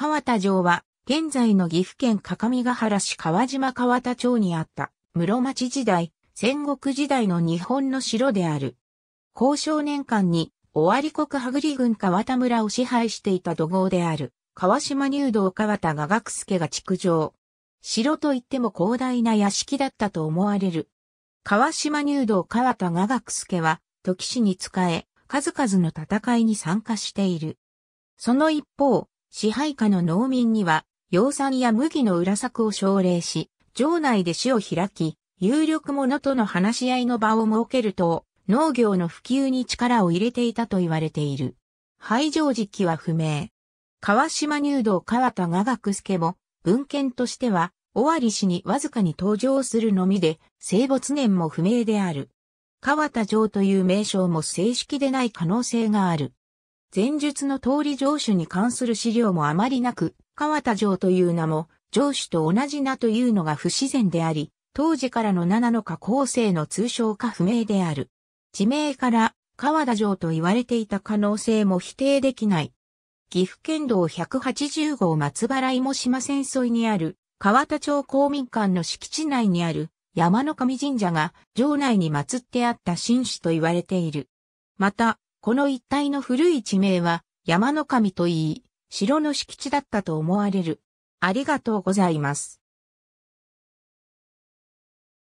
川田城は、現在の岐阜県各務原市川島川田町にあった、室町時代、戦国時代の日本の城である。交少年間に、尾張国羽栗郡川田村を支配していた土豪である、川島入道川田雅学助が築城。城といっても広大な屋敷だったと思われる。川島入道川田雅学助は、時市に仕え、数々の戦いに参加している。その一方、支配下の農民には、養蚕や麦の裏作を奨励し、城内で市を開き、有力者との話し合いの場を設けると、農業の普及に力を入れていたと言われている。廃城時期は不明。川島入道川田雅学助も、文献としては、尾張氏にわずかに登場するのみで、生没年も不明である。川田城という名称も正式でない可能性がある。前述の通り城主に関する資料もあまりなく、川田城という名も、城主と同じ名というのが不自然であり、当時からの七のか構成の通称か不明である。地名から川田城と言われていた可能性も否定できない。岐阜県道180号松原芋島線沿いにある川田町公民館の敷地内にある山の神神社が城内に祀ってあった神主と言われている。また、この一帯の古い地名は山の神といい、城の敷地だったと思われる。ありがとうございます。